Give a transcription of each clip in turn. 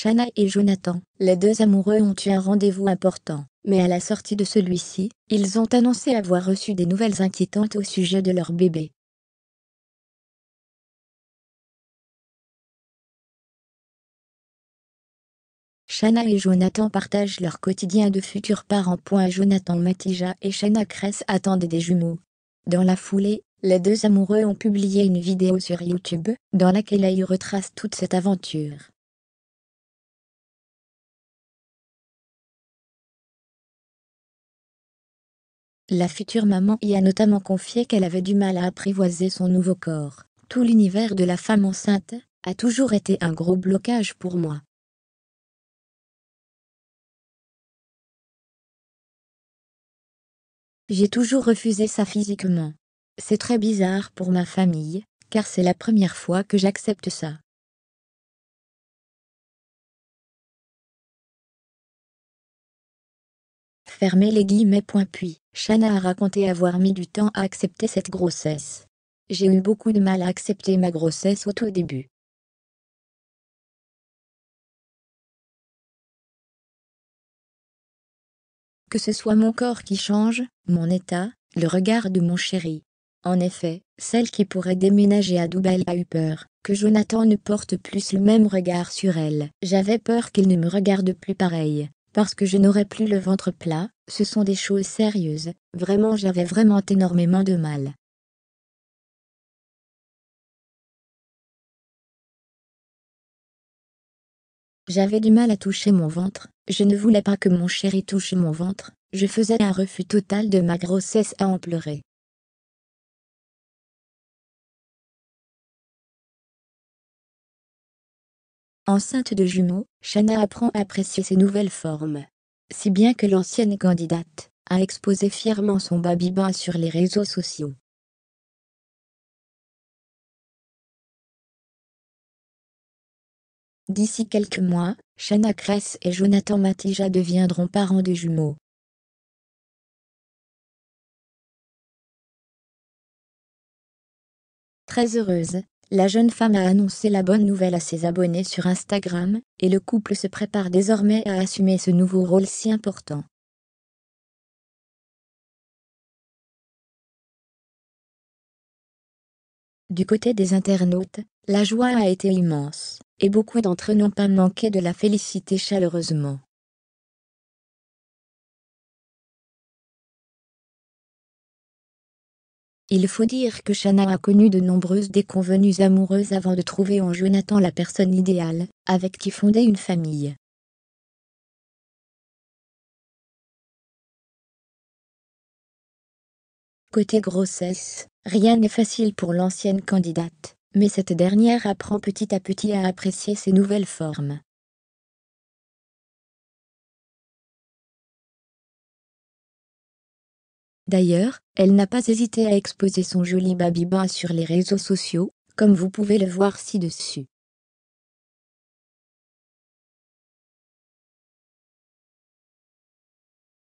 Shana et Jonathan. Les deux amoureux ont eu un rendez-vous important, mais à la sortie de celui-ci, ils ont annoncé avoir reçu des nouvelles inquiétantes au sujet de leur bébé. Shana et Jonathan partagent leur quotidien de futurs parents. Jonathan Matija et Shana Kress attendent des jumeaux. Dans la foulée, les deux amoureux ont publié une vidéo sur YouTube, dans laquelle ils retracent toute cette aventure. La future maman y a notamment confié qu'elle avait du mal à apprivoiser son nouveau corps. Tout l'univers de la femme enceinte a toujours été un gros blocage pour moi. J'ai toujours refusé ça physiquement. C'est très bizarre pour ma famille, car c'est la première fois que j'accepte ça. Fermez les guillemets. puis. Shana a raconté avoir mis du temps à accepter cette grossesse. J'ai eu beaucoup de mal à accepter ma grossesse au tout début. Que ce soit mon corps qui change, mon état, le regard de mon chéri. En effet, celle qui pourrait déménager à Dubaï a eu peur que Jonathan ne porte plus le même regard sur elle. J'avais peur qu'il ne me regarde plus pareil parce que je n'aurais plus le ventre plat, ce sont des choses sérieuses, vraiment j'avais vraiment énormément de mal. J'avais du mal à toucher mon ventre, je ne voulais pas que mon chéri touche mon ventre, je faisais un refus total de ma grossesse à en pleurer. Enceinte de jumeaux, Shana apprend à apprécier ses nouvelles formes. Si bien que l'ancienne candidate a exposé fièrement son baby sur les réseaux sociaux. D'ici quelques mois, Shana Kress et Jonathan Matija deviendront parents de jumeaux. Très heureuse, la jeune femme a annoncé la bonne nouvelle à ses abonnés sur Instagram, et le couple se prépare désormais à assumer ce nouveau rôle si important. Du côté des internautes, la joie a été immense, et beaucoup d'entre eux n'ont pas manqué de la féliciter chaleureusement. Il faut dire que Shanna a connu de nombreuses déconvenues amoureuses avant de trouver en Jonathan la personne idéale, avec qui fonder une famille. Côté grossesse, rien n'est facile pour l'ancienne candidate, mais cette dernière apprend petit à petit à apprécier ses nouvelles formes. D'ailleurs, elle n'a pas hésité à exposer son joli baby-bain sur les réseaux sociaux, comme vous pouvez le voir ci-dessus.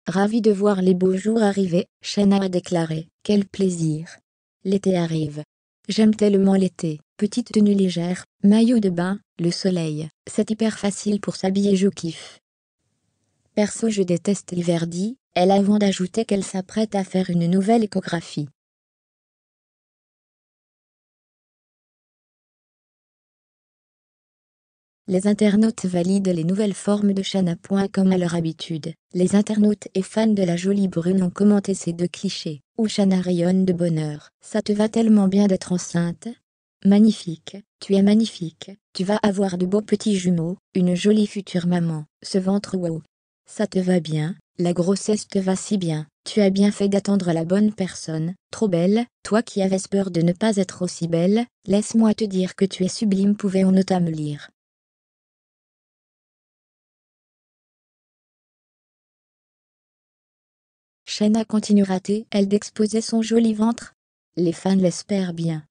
Ravi de voir les beaux jours arriver, Shana a déclaré Quel plaisir L'été arrive. J'aime tellement l'été. Petite tenue légère, maillot de bain, le soleil, c'est hyper facile pour s'habiller, je kiffe. Perso, je déteste l'hiver, dit elle avant d'ajouter qu'elle s'apprête à faire une nouvelle échographie. Les internautes valident les nouvelles formes de point Comme à leur habitude, les internautes et fans de la jolie brune ont commenté ces deux clichés, où Shana rayonne de bonheur. Ça te va tellement bien d'être enceinte Magnifique, tu es magnifique, tu vas avoir de beaux petits jumeaux, une jolie future maman, ce ventre wow. Ça te va bien, la grossesse te va si bien, tu as bien fait d'attendre la bonne personne, trop belle, toi qui avais peur de ne pas être aussi belle, laisse-moi te dire que tu es sublime pouvait-on notamment me lire. Chena continuera-t-elle d'exposer son joli ventre Les fans l'espèrent bien.